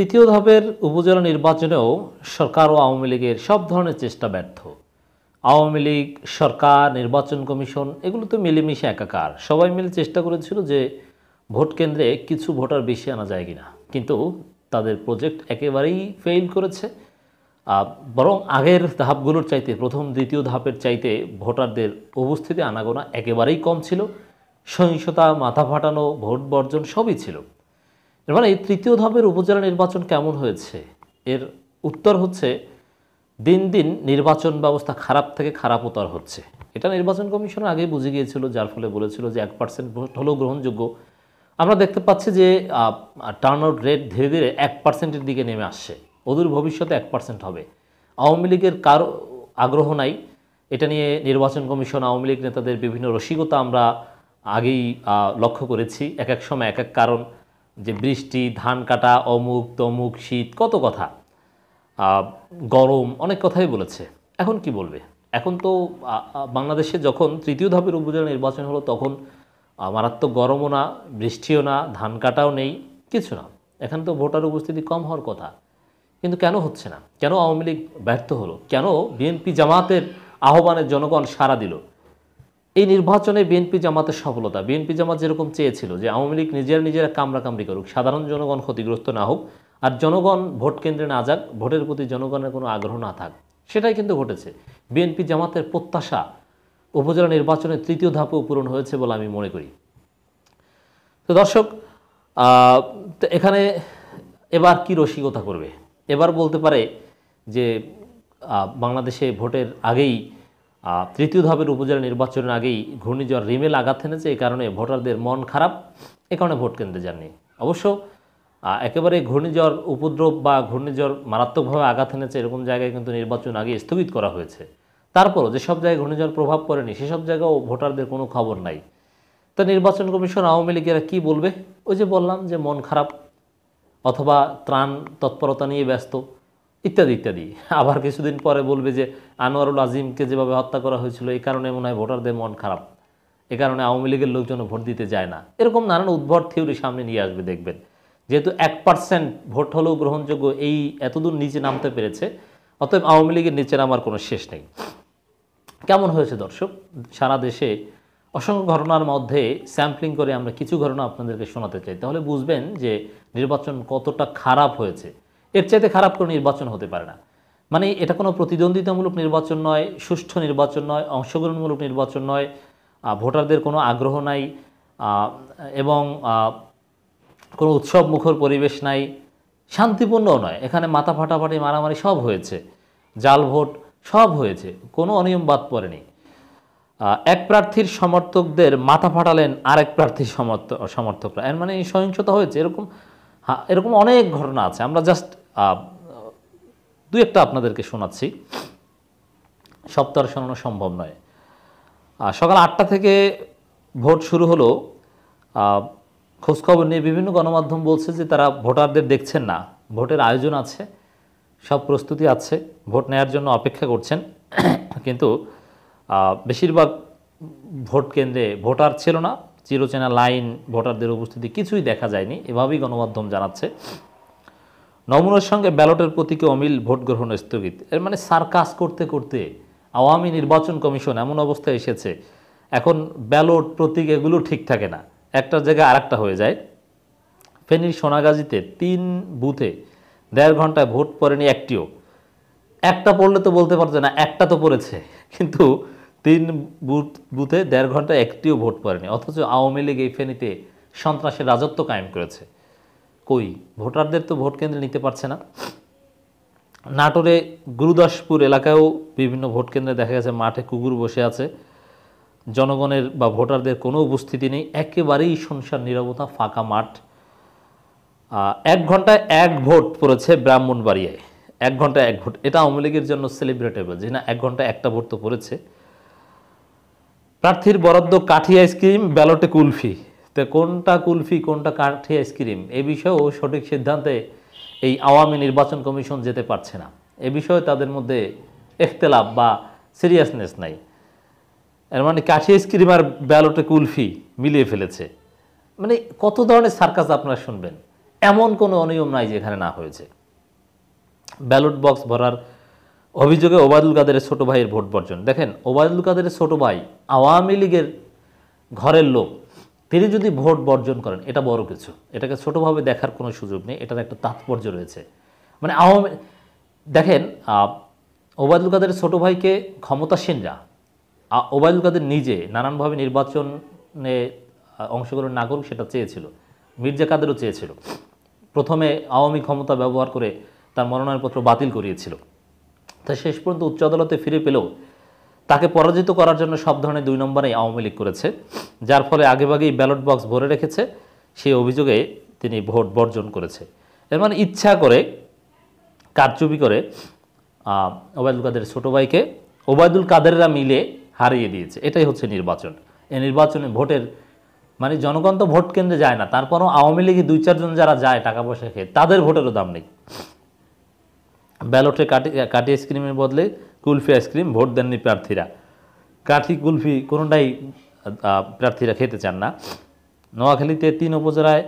তৃতীয় ধাপের উপজেলা নির্বাচনেও সরকার ও আওয়ামী লীগের সব ধরনের চেষ্টা ব্যর্থ আওয়ামী লীগ সরকার নির্বাচন কমিশন এগুলো তো মিলেমিশে একাকার সবাই মিলে চেষ্টা করেছিল যে ভোট কেন্দ্রে কিছু ভোটার বেশি আনা যায় কিনা কিন্তু তাদের প্রজেক্ট একেবারেই ফেল করেছে বরং আগের ধাপগুলোর চাইতে প্রথম দ্বিতীয় ধাপের চাইতে ভোটারদের উপস্থিতি আনাগোনা একেবারেই কম ছিল সহিংসতা মাথা ফাটানো ভোট বর্জন সবই ছিল এবারে এই তৃতীয় ধাপের উপজেলা নির্বাচন কেমন হয়েছে এর উত্তর হচ্ছে দিন দিন নির্বাচন ব্যবস্থা খারাপ থেকে খারাপতর হচ্ছে এটা নির্বাচন কমিশন আগে বুঝে গিয়েছিল যার ফলে বলেছিল যে এক পার্সেন্ট ভোট হলেও গ্রহণযোগ্য আমরা দেখতে পাচ্ছি যে টার্ন আউট রেট ধীরে ধীরে এক পার্সেন্টের দিকে নেমে আসছে অদূর ভবিষ্যতে এক পার্সেন্ট হবে আওয়ামী লীগের কারো আগ্রহ নাই এটা নিয়ে নির্বাচন কমিশন আওয়ামী লীগ নেতাদের বিভিন্ন রসিকতা আমরা আগেই লক্ষ্য করেছি এক এক সময় এক এক কারণ যে বৃষ্টি ধান কাটা অমুক তমুক শীত কত কথা গরম অনেক কথাই বলেছে এখন কি বলবে এখন তো বাংলাদেশে যখন তৃতীয় ধাপের উপজেলা নির্বাচন হলো তখন মারাত্মক গরমও না বৃষ্টিও না ধান কাটাও নেই কিছু না এখন তো ভোটার উপস্থিতি কম হওয়ার কথা কিন্তু কেন হচ্ছে না কেন আওয়ামী লীগ ব্যর্থ হলো কেন বিএনপি জামাতের আহ্বানের জনগণ সাড়া দিল এই নির্বাচনে বিএনপি জামাতের সফলতা বিএনপি জামাত যেরকম চেয়েছিল যে আওয়ামী লীগ নিজেরা নিজেরা কামড়াকামড়ি করুক সাধারণ জনগণ ক্ষতিগ্রস্ত না হোক আর জনগণ ভোট কেন্দ্রে না যাক ভোটের প্রতি জনগণের কোনো আগ্রহ না থাক সেটাই কিন্তু ঘটেছে বিএনপি জামাতের প্রত্যাশা উপজেলা নির্বাচনের তৃতীয় ধাপে পূরণ হয়েছে বলে আমি মনে করি তো দর্শক এখানে এবার কি রসিকতা করবে এবার বলতে পারে যে বাংলাদেশে ভোটের আগেই তৃতীয় ধাপের উপজেলা নির্বাচনের আগেই ঘূর্ণিঝড় রিমেল আঘাত এনেছে এই কারণে ভোটারদের মন খারাপ এ কারণে ভোট কেন্দ্রে যাননি অবশ্য একেবারে ঘূর্ণিঝড় উপদ্রব বা ঘূর্ণিঝড় মারাত্মকভাবে আঘাত এনেছে এরকম জায়গায় কিন্তু নির্বাচন আগে স্থগিত করা হয়েছে তারপরও যেসব জায়গায় ঘূর্ণিঝড় প্রভাব পড়েনি সেসব জায়গাও ভোটারদের কোনো খবর নাই তা নির্বাচন কমিশন আওয়ামী লীগেরা কী বলবে ওই যে বললাম যে মন খারাপ অথবা ত্রাণ তৎপরতা নিয়ে ব্যস্ত ইত্যাদি ইত্যাদি আবার কিছুদিন পরে বলবে যে আনোয়ারুল আজিমকে যেভাবে হত্যা করা হয়েছিল এই কারণে মনে হয় ভোটারদের মন খারাপ এ কারণে আওয়ামী লীগের লোকজন ভোট দিতে যায় না এরকম নানান উদ্ভট থিওরি সামনে নিয়ে আসবে দেখবেন যেহেতু এক পার্সেন্ট ভোট হলেও গ্রহণযোগ্য এই এতদূর নিচে নামতে পেরেছে অতএব আওয়ামী লীগের নিচে নামার কোনো শেষ নেই কেমন হয়েছে দর্শক সারা দেশে অসংখ্য ঘটনার মধ্যে স্যাম্পলিং করে আমরা কিছু ঘটনা আপনাদেরকে শোনাতে চাই তাহলে বুঝবেন যে নির্বাচন কতটা খারাপ হয়েছে এর চাইতে খারাপ কোনো নির্বাচন হতে পারে না মানে এটা কোনো প্রতিদ্বন্দ্বিতামূলক নির্বাচন নয় সুষ্ঠু নির্বাচন নয় অংশগ্রহণমূলক নির্বাচন নয় ভোটারদের কোনো আগ্রহ নাই এবং কোনো উৎসব মুখর পরিবেশ নাই শান্তিপূর্ণও নয় এখানে মাথা ফাটাফাটি মারামারি সব হয়েছে জাল ভোট সব হয়েছে কোনো অনিয়ম বাদ পড়েনি এক প্রার্থীর সমর্থকদের মাথা ফাটালেন আরেক প্রার্থীর সমর্থ সমর্থকরা এর মানে সহিংসতা হয়েছে এরকম এরকম অনেক ঘটনা আছে আমরা জাস্ট দু একটা আপনাদেরকে শোনাচ্ছি সপ্তাহ শোনানো সম্ভব নয় সকাল আটটা থেকে ভোট শুরু হলো খোঁজখবর নিয়ে বিভিন্ন গণমাধ্যম বলছে যে তারা ভোটারদের দেখছেন না ভোটের আয়োজন আছে সব প্রস্তুতি আছে ভোট নেয়ার জন্য অপেক্ষা করছেন কিন্তু বেশিরভাগ ভোট কেন্দ্রে ভোটার ছিল না চিরচেনা লাইন ভোটারদের উপস্থিতি কিছুই দেখা যায়নি এভাবেই গণমাধ্যম জানাচ্ছে নমুনার সঙ্গে ব্যালটের প্রতীকে অমিল ভোট গ্রহণ স্থগিত এর মানে সার্কাস করতে করতে আওয়ামী নির্বাচন কমিশন এমন অবস্থায় এসেছে এখন ব্যালট প্রতীক এগুলো ঠিক থাকে না একটা জায়গায় আরেকটা হয়ে যায় ফেনীর সোনাগাজীতে তিন বুথে দেড় ঘন্টায় ভোট পড়েনি একটিও একটা পড়লে তো বলতে পারছে না একটা তো পড়েছে কিন্তু তিন বুথ বুথে দেড় ঘন্টা একটিও ভোট পড়েনি অথচ আওয়ামী লীগ এই ফেনীতে সন্ত্রাসের রাজত্ব কায়েম করেছে কই ভোটারদের তো ভোট কেন্দ্রে নিতে পারছে না নাটোরে গুরুদাসপুর এলাকায়ও বিভিন্ন ভোট কেন্দ্রে দেখা গেছে মাঠে কুকুর বসে আছে জনগণের বা ভোটারদের কোনো উপস্থিতি নেই একেবারেই সংসার নিরবতা ফাঁকা মাঠ এক ঘন্টায় এক ভোট পড়েছে ব্রাহ্মণবাড়িয়ায় এক ঘন্টা এক ভোট এটা আওয়ামী লীগের জন্য সেলিব্রেটেবল যে না এক ঘন্টায় একটা ভোট তো পড়েছে প্রার্থীর বরাদ্দ কাঠি আইসক্রিম ব্যালটে কুলফি তো কোনটা কুলফি কোনটা কাঠি আইসক্রিম এ বিষয়েও সঠিক সিদ্ধান্তে এই আওয়ামী নির্বাচন কমিশন যেতে পারছে না এ বিষয়ে তাদের মধ্যে এখতেলাফ বা সিরিয়াসনেস নাই এর মানে কাঠি আইসক্রিম আর ব্যালটে কুলফি মিলিয়ে ফেলেছে মানে কত ধরনের সার্কাস আপনারা শুনবেন এমন কোনো অনিয়ম নাই যেখানে না হয়েছে ব্যালট বক্স ভরার অভিযোগে ওবায়দুল কাদের ছোট ভাইয়ের ভোট বর্জন দেখেন ওবায়দুল কাদেরের ছোট ভাই আওয়ামী লীগের ঘরের লোক তিনি যদি ভোট বর্জন করেন এটা বড় কিছু এটাকে ছোটোভাবে দেখার কোনো সুযোগ নেই এটার একটা তাৎপর্য রয়েছে মানে আওয়ামী দেখেন ওবায়দুল কাদের ছোটো ভাইকে ক্ষমতাসীনরা ওবায়দুল কাদের নিজে নানানভাবে নির্বাচনে অংশগ্রহণ না করুক সেটা চেয়েছিল মির্জা কাদেরও চেয়েছিল প্রথমে আওয়ামী ক্ষমতা ব্যবহার করে তার মনোনয়নপত্র বাতিল করিয়েছিল তা শেষ পর্যন্ত উচ্চ আদালতে ফিরে পেলেও তাকে পরাজিত করার জন্য সব ধরনের দুই নম্বরেই আওয়ামী লীগ করেছে যার ফলে আগেভাগেই ব্যালট বক্স ভরে রেখেছে সেই অভিযোগে তিনি ভোট বর্জন করেছে এর মানে ইচ্ছা করে কারচুপি করে ওবায়দুল কাদের ছোট ভাইকে ওবায়দুল কাদেররা মিলে হারিয়ে দিয়েছে এটাই হচ্ছে নির্বাচন এই নির্বাচনে ভোটের মানে জনগণ তো ভোট কেন্দ্রে যায় না তারপরও আওয়ামী লীগে দুই চারজন যারা যায় টাকা পয়সা খেয়ে তাদের ভোটেরও দাম নেই ব্যালটে কাটি কাটি আইসক্রিমের বদলে কুলফি আইসক্রিম ভোট দেননি প্রার্থীরা কাঠি কুলফি কোনোটাই প্রার্থীরা খেতে চান না নোয়াখালীতে তিন উপজেলায়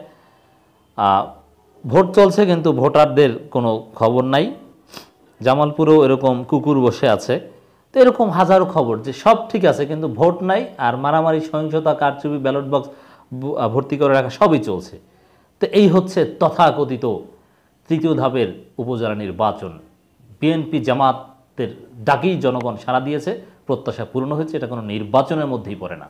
ভোট চলছে কিন্তু ভোটারদের কোনো খবর নাই জামালপুরেও এরকম কুকুর বসে আছে তো এরকম হাজারো খবর যে সব ঠিক আছে কিন্তু ভোট নাই আর মারামারি সহিংসতা কারচুপি ব্যালট বক্স ভর্তি করে রাখা সবই চলছে তো এই হচ্ছে তথাকথিত তৃতীয় ধাপের উপজেলা নির্বাচন বিএনপি জামাতের ডাকেই জনগণ সাড়া দিয়েছে প্রত্যাশা পূর্ণ হয়েছে এটা কোনো নির্বাচনের মধ্যেই পড়ে না